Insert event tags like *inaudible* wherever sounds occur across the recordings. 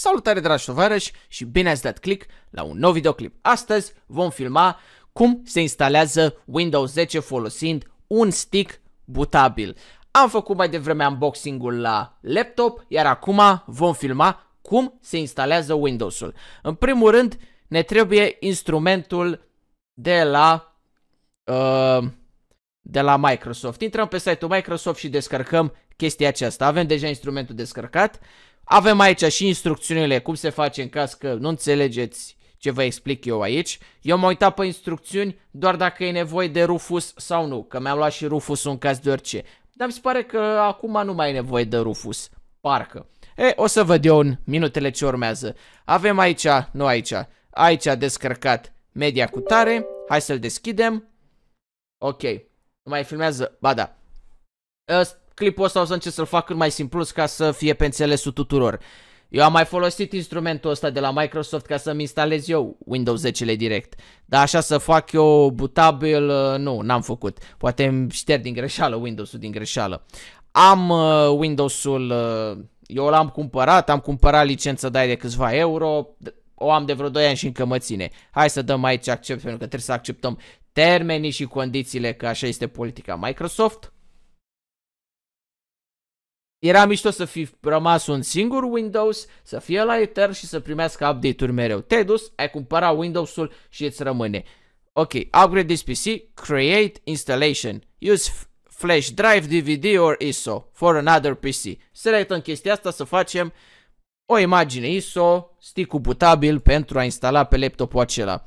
Salutare dragi tovarăși și bine ați dat click la un nou videoclip. Astăzi vom filma cum se instalează Windows 10 folosind un stick butabil. Am făcut mai devreme unboxing-ul la laptop, iar acum vom filma cum se instalează Windows-ul. În primul rând ne trebuie instrumentul de la... Uh, de la Microsoft. Intrăm pe site-ul Microsoft și descărcăm chestia aceasta. Avem deja instrumentul descărcat. Uh, avem aici și instrucțiunile cum se face în caz că nu înțelegeți ce vă explic eu aici. Eu m-am uitat pe instrucțiuni doar dacă e nevoie de Rufus sau nu, că mi-am luat și Rufus în caz de orice. Dar mi se pare că acum nu mai e nevoie de Rufus, parcă. E, o să văd eu în minutele ce urmează. Avem aici, nu aici, aici a descărcat media cu tare. Hai să-l deschidem. Ok, nu mai filmează, ba da. Asta clipul ăsta o să încerc să-l fac cât mai simplu ca să fie pe înțelesul tuturor. Eu am mai folosit instrumentul ăsta de la Microsoft ca să-mi instalez eu Windows 10 direct. Dar așa să fac eu bootabil, uh, nu, n-am făcut. Poate îmi șterg din greșeală Windows-ul din greșeală. Am uh, Windows-ul, uh, eu l-am cumpărat, am cumpărat licența de de câțiva euro, o am de vreo 2 ani și încă mă ține. Hai să dăm aici accept pentru că trebuie să acceptăm termenii și condițiile că așa este politica Microsoft. Era mișto să fi rămas un singur Windows, să fie la Ether și să primească update-uri mereu. Te-ai dus, ai cumpărat Windows-ul și îți rămâne. Ok, upgrade this PC, create installation, use flash drive, DVD or ISO for another PC. Selectăm chestia asta să facem o imagine ISO, stick-ul bootabil pentru a instala pe laptopul acela.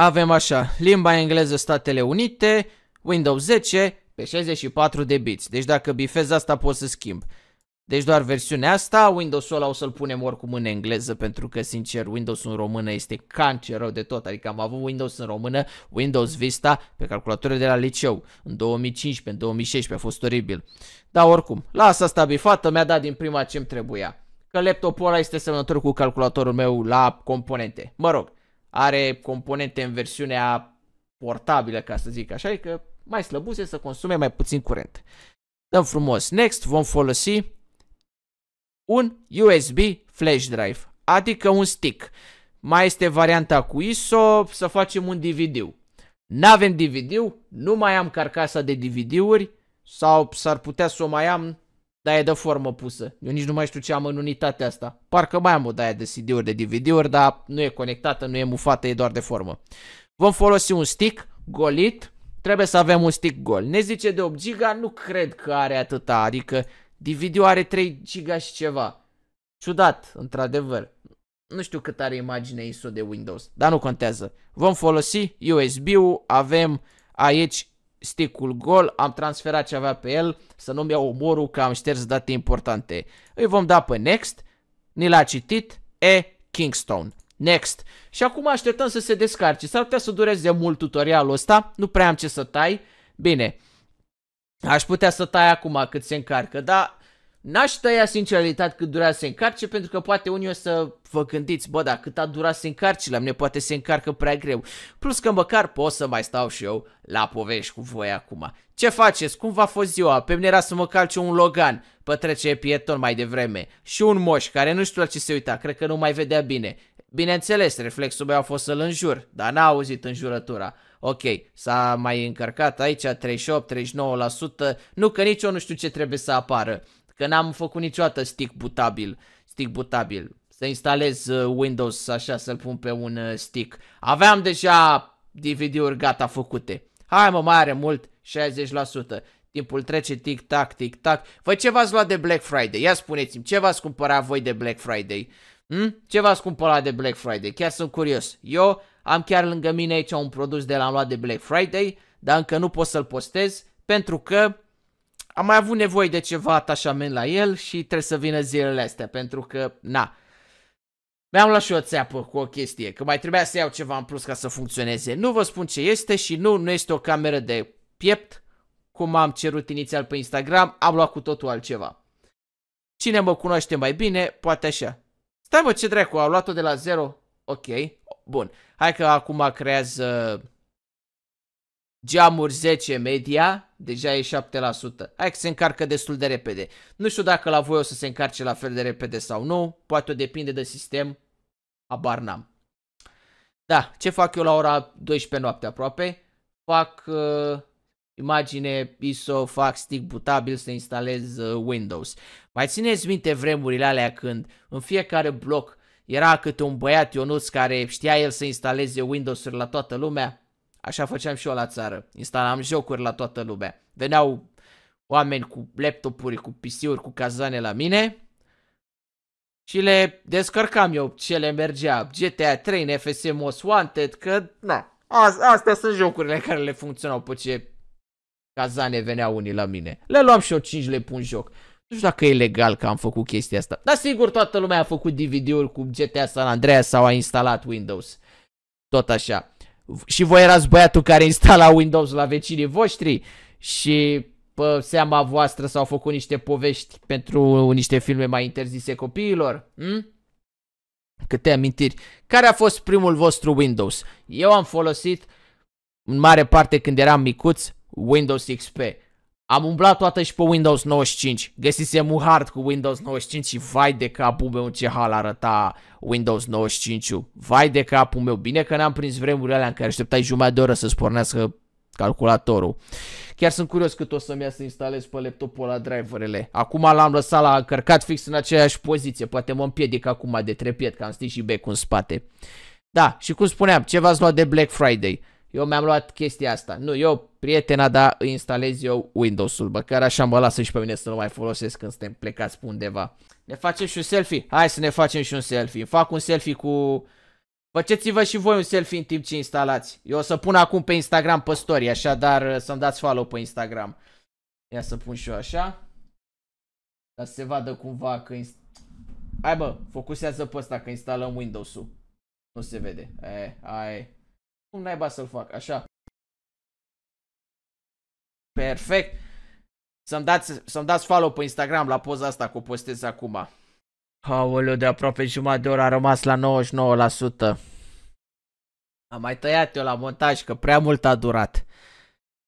Avem așa, limba engleză Statele Unite, Windows 10, pe 64 de biți. Deci dacă bifez asta pot să schimb. Deci doar versiunea asta, Windows-ul ăla o să-l punem oricum în engleză pentru că sincer Windows în română este cancer rău de tot. Adică am avut Windows în română, Windows Vista pe calculatorul de la liceu în 2015, în 2016, a fost oribil. Dar oricum, lasă asta bifată, mi-a dat din prima ce-mi trebuia. Că laptopul ăla este semnător cu calculatorul meu la componente. Mă rog, are componente în versiunea portabilă, ca să zic așa, adică mai slăbuse să consume mai puțin curent. Dăm frumos Next, vom folosi un USB flash drive, adică un stick. Mai este varianta cu ISO, să facem un DVD. N-avem DVD, nu mai am carcasa de DVD-uri sau s-ar putea să o mai am, dar e de formă pusă. Eu nici nu mai știu ce am în unitatea asta. Parcă mai am o daia de CD-uri, de DVD-uri, dar nu e conectată, nu e mufată, e doar de formă. Vom folosi un stick golit Trebuie să avem un stick gol. Ne zice de 8 giga, nu cred că are atâta, adică dvd are 3 giga și ceva. Ciudat, într-adevăr. Nu știu cât are imagine ISO de Windows, dar nu contează. Vom folosi USB-ul, avem aici sticul gol, am transferat ce avea pe el, să nu-mi iau umorul că am șters date importante. Îi vom da pe next, ni l-a citit E. Kingston. Next. Și acum așteptăm să se descarce. S-ar putea să dureze mult tutorialul ăsta. Nu prea am ce să tai. Bine. Aș putea să tai acum cât se încarcă, dar n-aș tăia sinceritate cât durează să se încarce, pentru că poate unii o să vă gândiți, bă, da, cât a durat să se încarce la mine, poate se încarcă prea greu. Plus că măcar pot să mai stau și eu la povești cu voi acum. Ce faceți? Cum v-a fost ziua? Pe mine era să mă calce un Logan pătrece pieton mai devreme și un moș care nu știu la ce se uita, cred că nu mai vedea bine. Bineînțeles, reflexul meu a fost să-l înjur, dar n-a auzit înjurătura. Ok, s-a mai încărcat aici 38-39%, nu că nici eu nu știu ce trebuie să apară, că n-am făcut niciodată stick butabil, stick butabil, să instalez uh, Windows așa, să-l pun pe un uh, stick. Aveam deja DVD-uri gata făcute. Hai mă, mai are mult, 60%. Timpul trece tic-tac, tic-tac. Voi ce v-ați luat de Black Friday? Ia spuneți-mi, ce v-ați cumpărat voi de Black Friday? Hmm? Ce v-ați cumpărat de Black Friday? Chiar sunt curios. Eu am chiar lângă mine aici un produs de l-am luat de Black Friday, dar încă nu pot să-l postez pentru că am mai avut nevoie de ceva atașament la el și trebuie să vină zilele astea pentru că, na, mi-am luat și o țeapă cu o chestie, că mai trebuia să iau ceva în plus ca să funcționeze. Nu vă spun ce este și nu, nu este o cameră de piept, cum am cerut inițial pe Instagram, am luat cu totul altceva. Cine mă cunoaște mai bine, poate așa. Stai bă, ce dracu, au luat-o de la zero, Ok, bun. Hai că acum creează uh, geamuri 10 media, deja e 7%. Hai că se încarcă destul de repede. Nu știu dacă la voi o să se încarce la fel de repede sau nu, poate o depinde de sistem, abar n-am. Da, ce fac eu la ora 12 noapte aproape? Fac... Uh imagine, ISO, fac stick butabil să instalez uh, Windows. Mai țineți minte vremurile alea când în fiecare bloc era câte un băiat Ionuț care știa el să instaleze Windows-uri la toată lumea? Așa făceam și eu la țară. Instalam jocuri la toată lumea. Veneau oameni cu laptopuri, cu PC-uri, cu cazane la mine și le descărcam eu ce le mergea. GTA 3, NFS Most Wanted, că na, da. astea sunt jocurile care le funcționau pe ce Cazane veneau unii la mine. Le luam și eu 5, le pun joc. Nu știu dacă e legal că am făcut chestia asta. Dar sigur toată lumea a făcut DVD-uri cu GTA San Andreas sau a instalat Windows. Tot așa. Și voi erați băiatul care instala Windows la vecinii voștri și pe seama voastră s-au făcut niște povești pentru niște filme mai interzise copiilor. Hm? Câte amintiri. Care a fost primul vostru Windows? Eu am folosit în mare parte când eram micuți Windows XP. Am umblat toată și pe Windows 95. Găsisem un hard cu Windows 95 și vai de capul meu ce hal arăta Windows 95-ul. Vai de capul meu. Bine că n-am prins vremurile alea în care așteptai jumătate de oră să spornească pornească calculatorul. Chiar sunt curios cât o să-mi ia să instalez pe laptopul la driverele. Acum l-am lăsat la încărcat fix în aceeași poziție. Poate mă împiedic acum de trepied că am stins și becul în spate. Da, și cum spuneam, ce v-ați luat de Black Friday? Eu mi-am luat chestia asta. Nu, eu, prietena, da, instalez eu Windows-ul. Măcar așa mă lasă și pe mine să nu mai folosesc când suntem plecați pe undeva. Ne facem și un selfie? Hai să ne facem și un selfie. Îmi fac un selfie cu... Faceți-vă și voi un selfie în timp ce instalați. Eu o să pun acum pe Instagram pe story, așadar uh, să-mi dați follow pe Instagram. Ia să pun și eu așa. Ca să se vadă cumva că... Hai bă, focusează pe ăsta că instalăm Windows-ul. Nu se vede. E, ai, cum naiba să-l fac, așa. Perfect. Să-mi dați, să dați follow pe Instagram la poza asta cu o postez acum. Aoleu, de aproape jumătate de oră a rămas la 99%. Am mai tăiat eu la montaj că prea mult a durat.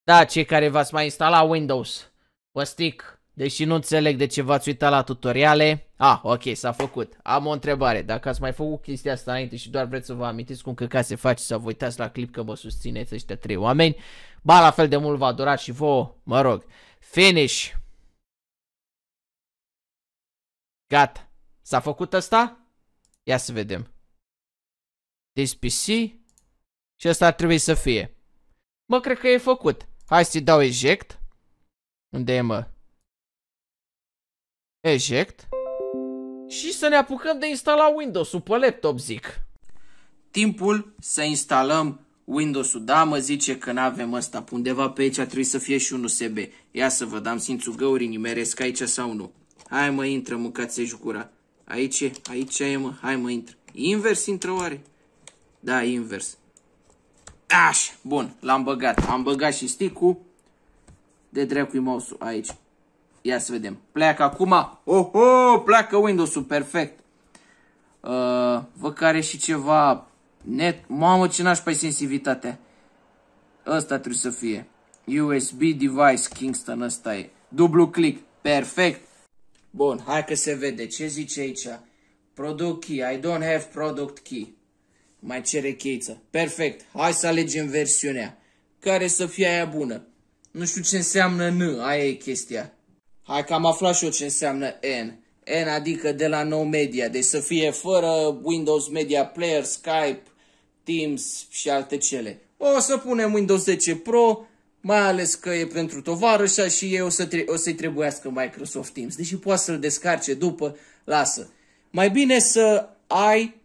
Da, cei care v-ați mai instala Windows, vă stick, Deși deci nu înțeleg de ce v-ați uitat la tutoriale. Ah, ok, s-a făcut. Am o întrebare. Dacă ați mai făcut chestia asta înainte și doar vreți să vă amintiți cum căca se face să vă uitați la clip că mă susțineți ăștia trei oameni, ba la fel de mult v-a durat și vouă, mă rog. Finish! Gata. S-a făcut asta? Ia să vedem. this deci PC și asta ar trebui să fie. Mă, cred că e făcut. Hai să-i dau eject. Unde e, mă? eject și să ne apucăm de instala Windows-ul pe laptop, zic. Timpul să instalăm Windows-ul, da, mă zice că n-avem ăsta, undeva pe aici trebuie să fie și un USB. Ia să vă dam simțul găuri nimeresc aici sau nu. Hai mă, intră, mâncați jucura. Aici e, aici e mă, hai mă, intră. Invers intră oare? Da, invers. Așa, bun, l-am băgat. Am băgat și stick-ul de dracu mouse aici. Ia să vedem. Pleacă acum. Oho, pleacă Windows-ul, perfect. Uh, vă care și ceva net. Mamă, ce n-aș pe sensibilitatea. Ăsta trebuie să fie. USB device Kingston, ăsta e. Dublu click, perfect. Bun, hai că se vede. Ce zice aici? Product key. I don't have product key. Mai cere cheiță. Perfect. Hai să alegem versiunea. Care să fie aia bună. Nu știu ce înseamnă N, aia e chestia. Hai că am aflat și eu ce înseamnă N. N adică de la nou media, deci să fie fără Windows Media Player, Skype, Teams și alte cele. O să punem Windows 10 Pro, mai ales că e pentru tovarășa și ei o, să tre- o să-i trebuiască Microsoft Teams, deși poate să-l descarce după, lasă. Mai bine să ai,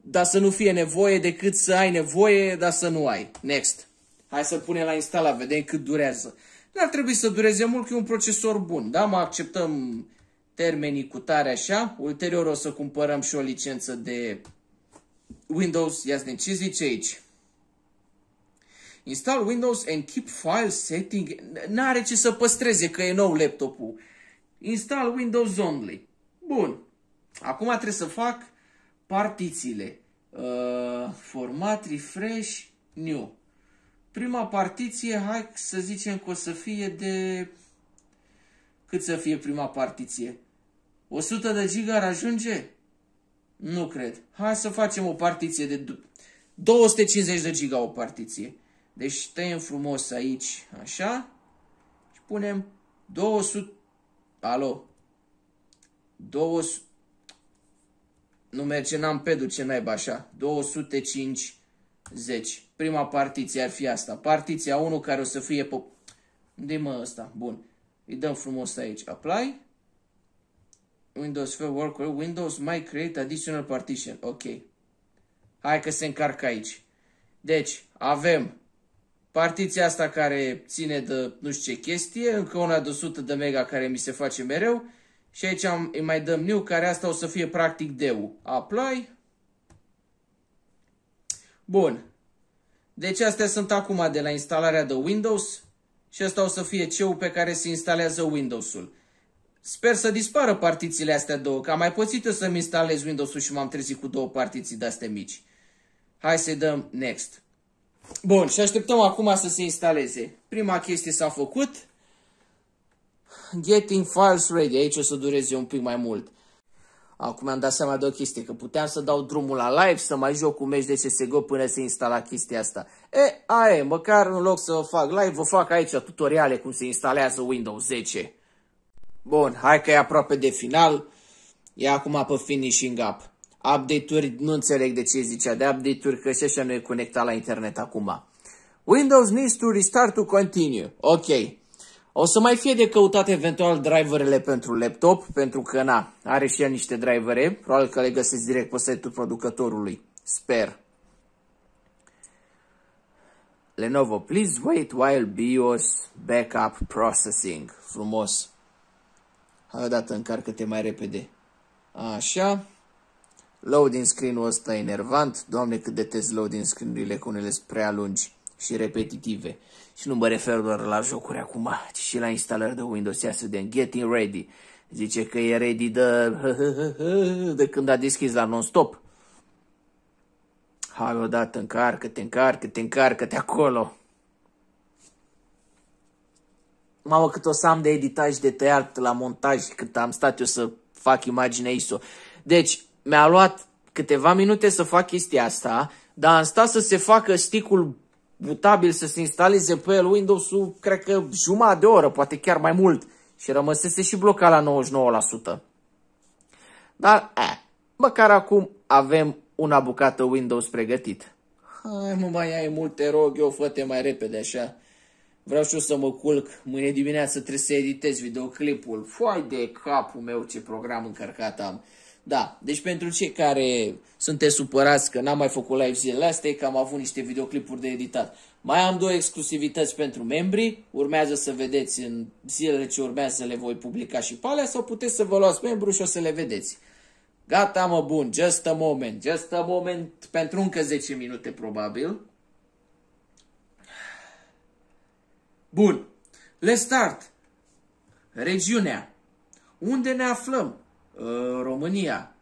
dar să nu fie nevoie, decât să ai nevoie, dar să nu ai. Next. Hai să punem la instala, vedem cât durează. N-ar trebui să dureze mult, că e un procesor bun. Da, mă acceptăm termenii cu tare așa. Ulterior o să cumpărăm și o licență de Windows. Ia ne ce zice aici? Install Windows and keep file setting. N-are ce să păstreze, că e nou laptopul. Install Windows only. Bun. Acum trebuie să fac partițiile. Uh, format, refresh, new. Prima partiție, hai să zicem că o să fie de... Cât să fie prima partiție? 100 de giga ar ajunge? Nu cred. Hai să facem o partiție de 250 de giga o partiție. Deci tăiem frumos aici, așa, și punem 200, alo, 200, nu merge, n-am pedul, ce naiba așa, 205 10. prima partiție ar fi asta. Partiția 1 care o să fie pe... unde mă ăsta? Bun. Îi dăm frumos aici. Apply. Windows for Worker. Windows might create additional partition. Ok. Hai că se încarcă aici. Deci, avem partiția asta care ține de nu știu ce chestie, încă una de 100 de mega care mi se face mereu și aici îi mai dăm new care asta o să fie practic D-ul. Apply. Bun. Deci astea sunt acum de la instalarea de Windows și asta o să fie ceu pe care se instalează Windows-ul. Sper să dispară partițiile astea două, că am mai pățit eu să-mi instalez Windows-ul și m-am trezit cu două partiții de-astea mici. Hai să-i dăm next. Bun, și așteptăm acum să se instaleze. Prima chestie s-a făcut. Getting files ready. Aici o să dureze un pic mai mult. Acum am dat seama de o chestie, că puteam să dau drumul la live, să mai joc un meci de CSGO până se instala chestia asta. E, aia măcar în loc să fac live, vă fac aici tutoriale cum se instalează Windows 10. Bun, hai că e aproape de final. E acum pe finishing up. Update-uri, nu înțeleg de ce zicea de update-uri, că și așa nu e conectat la internet acum. Windows needs to restart to continue. Ok, o să mai fie de căutat eventual driverele pentru laptop, pentru că na, are și el niște drivere, probabil că le găsesc direct pe site-ul producătorului. Sper. Lenovo, please wait while BIOS backup processing. Frumos. Hai odată încarcă-te mai repede. Așa. Loading screen-ul ăsta enervant. Doamne cât detest loading screen-urile cu unele prea lungi și repetitive. Și nu mă refer doar la jocuri acum, ci și la instalări de Windows. Ia să vedem. Getting ready. Zice că e ready de... *laughs* de când a deschis la non-stop. Hai odată, încarcă-te, încarcă-te, încarcă-te acolo. Mamă, cât o să am de editaj, de tăiat la montaj, cât am stat eu să fac imaginea ISO. Deci, mi-a luat câteva minute să fac chestia asta, dar am stat să se facă sticul butabil să se instaleze pe el Windows-ul, cred că jumătate de oră, poate chiar mai mult. Și rămăsese și blocat la 99%. Dar, eh, măcar acum avem una bucată Windows pregătit. Hai mă, mai ai multe rog, eu fă mai repede așa. Vreau și eu să mă culc, mâine dimineață trebuie să editez videoclipul. Foai de capul meu ce program încărcat am. Da, deci pentru cei care sunteți supărați că n-am mai făcut live zilele astea, că am avut niște videoclipuri de editat. Mai am două exclusivități pentru membri, urmează să vedeți în zilele ce urmează să le voi publica și pe alea, sau puteți să vă luați membru și o să le vedeți. Gata, mă, bun, just a moment, just a moment, pentru încă 10 minute probabil. Bun, let's start. Regiunea. Unde ne aflăm? România.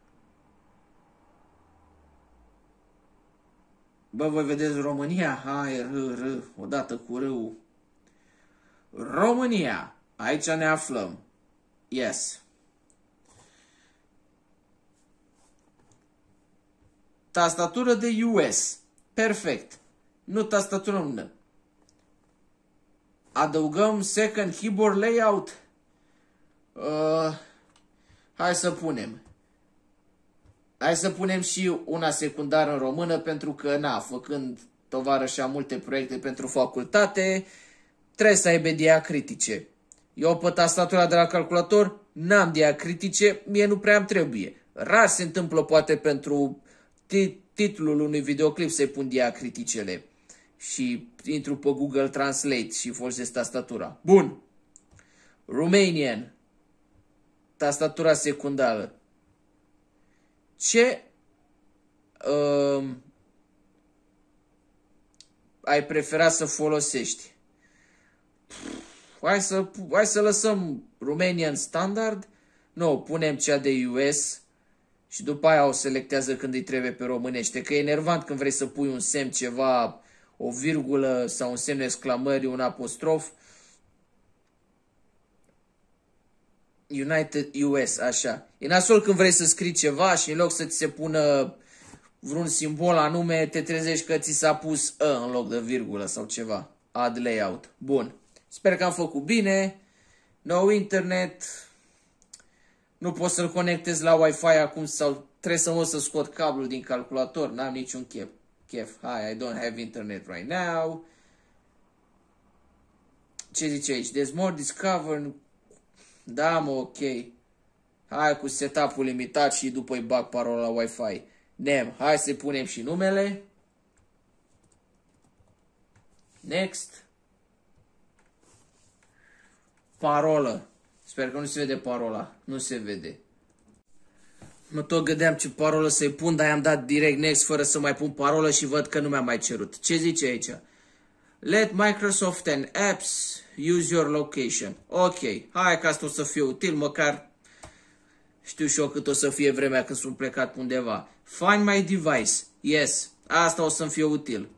Bă, voi vedeți România? Hai, r, r, odată cu râul. România. Aici ne aflăm. Yes. Tastatură de US. Perfect. Nu tastatură română. Adăugăm second keyboard layout. Uh, Hai să punem. Hai să punem și una secundară în română, pentru că, na, făcând tovarășa multe proiecte pentru facultate, trebuie să aibă diacritice. Eu pe tastatura de la calculator n-am diacritice, mie nu prea am trebuie. Rar se întâmplă poate pentru titlul unui videoclip să-i pun diacriticele și intru pe Google Translate și folosesc tastatura. Bun. Romanian tastatura secundară. Ce uh, ai prefera să folosești? Hai să, hai să lăsăm Romanian Standard. Nu, punem cea de US și după aia o selectează când îi trebuie pe românește. Că e enervant când vrei să pui un semn ceva, o virgulă sau un semn exclamării, un apostrof United US, așa. E nasol când vrei să scrii ceva și în loc să ți se pună vreun simbol anume, te trezești că ți s-a pus A ă, în loc de virgulă sau ceva. Add layout. Bun. Sper că am făcut bine. No internet. Nu pot să-l conectez la Wi-Fi acum sau trebuie să mă să scot cablul din calculator. N-am niciun chef. chef. Hi, I don't have internet right now. Ce zice aici? There's more discovered da, mă, ok. Hai cu setup-ul limitat și după îi bag parola Wi-Fi. Nem, hai să punem și numele. Next. Parolă. Sper că nu se vede parola. Nu se vede. Mă tot gândeam ce parolă să-i pun, dar i-am dat direct next fără să mai pun parolă și văd că nu mi-a mai cerut. Ce zice aici? Let Microsoft and apps use your location. Ok, hai că asta o să fie util, măcar știu și eu cât o să fie vremea când sunt plecat undeva. Find my device. Yes, asta o să-mi fie util.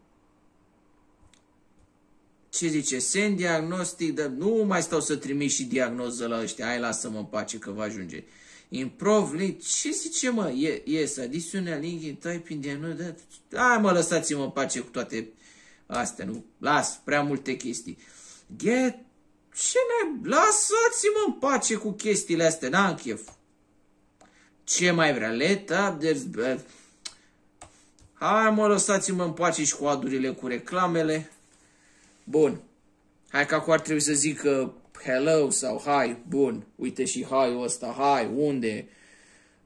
Ce zice? Send diagnostic, dar nu mai stau să trimit și diagnoză la ăștia. Hai, lasă-mă în pace că va ajunge. Improve. link. Ce zice, mă? Yes, additional link type in diagnostic. Da, hai, mă, lăsați-mă în pace cu toate Astea nu, las, prea multe chestii. Ghe, ce ne Lasați-mă în pace cu chestiile astea, n-am chef. Ce mai vrea? Let up, there's... Hai mă, lăsați-mă în pace și cu adurile, cu reclamele. Bun. Hai că acum ar trebui să zic că hello sau hi, bun. Uite și hi-ul ăsta, hi, unde?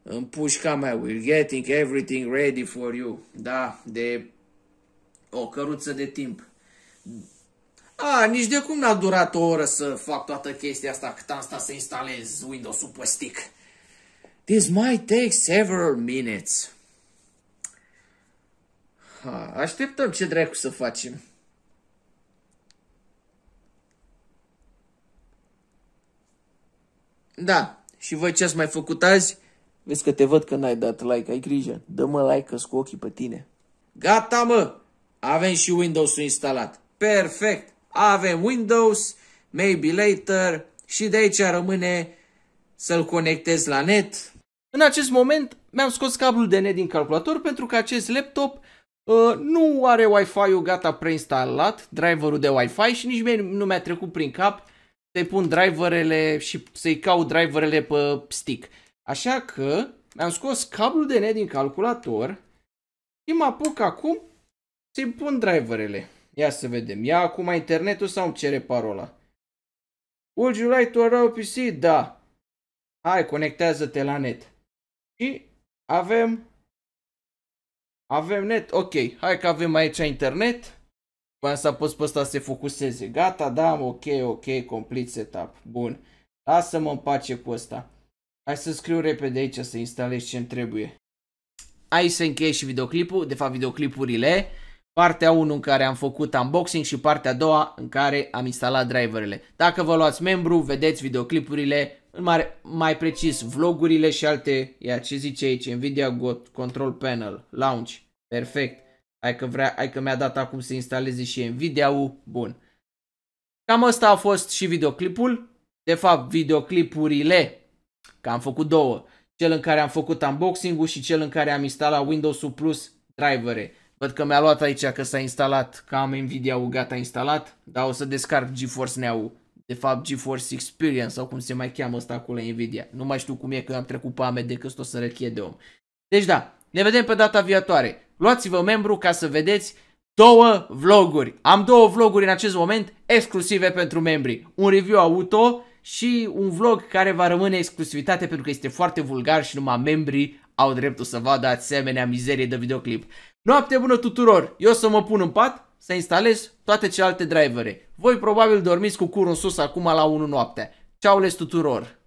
Îmi pușca mea, we're getting everything ready for you. Da, de o căruță de timp. A, nici de cum n-a durat o oră să fac toată chestia asta cât am stat să instalez Windows-ul pe stick. This might take several minutes. Ha, așteptăm ce dracu să facem. Da, și voi ce ați mai făcut azi? Vezi că te văd că n-ai dat like, ai grijă. Dă-mă like că cu ochii pe tine. Gata, mă! Avem și Windows-ul instalat. Perfect! Avem Windows, maybe later și de aici rămâne să-l conectez la net. În acest moment mi-am scos cablul de net din calculator pentru că acest laptop Uh, nu are Wi-Fi-ul gata preinstalat, driverul de Wi-Fi și nici mie nu mi-a trecut prin cap să-i pun driverele și să-i caut driverele pe stick. Așa că mi-am scos cablul de net din calculator și mă apuc acum Ți pun driverele. Ia să vedem. Ia acum internetul sau îmi cere parola? Would you like to allow PC? Da. Hai, conectează-te la net. Și avem... Avem net, ok. Hai că avem aici internet. V-am a pus pe ăsta să se focuseze. Gata, da, ok, ok, complete setup. Bun. Lasă-mă în pace cu ăsta. Hai să scriu repede aici să instalezi ce-mi trebuie. Aici se încheie și videoclipul, de fapt videoclipurile partea 1 în care am făcut unboxing și partea a doua în care am instalat driverele. Dacă vă luați membru, vedeți videoclipurile, în mare, mai precis vlogurile și alte, ia ce zice aici, Nvidia Got Control Panel, Launch, perfect. Hai că, vrea, hai că mi-a dat acum să instaleze și Nvidia-ul, bun. Cam asta a fost și videoclipul, de fapt videoclipurile, că am făcut două. Cel în care am făcut unboxing-ul și cel în care am instalat Windows-ul plus drivere. Văd că mi-a luat aici că s-a instalat, că am Nvidia-ul gata instalat, dar o să descarc GeForce now De fapt, GeForce Experience sau cum se mai cheamă ăsta acolo Nvidia. Nu mai știu cum e că am trecut pe AMD că o să răchie de om. Deci da, ne vedem pe data viitoare. Luați-vă membru ca să vedeți două vloguri. Am două vloguri în acest moment exclusive pentru membri. Un review auto și un vlog care va rămâne exclusivitate pentru că este foarte vulgar și numai membrii au dreptul să vadă asemenea mizerie de videoclip. Noapte bună tuturor! Eu să mă pun în pat să instalez toate celelalte drivere. Voi probabil dormiți cu curul în sus acum la 1 noaptea. Ceau les tuturor!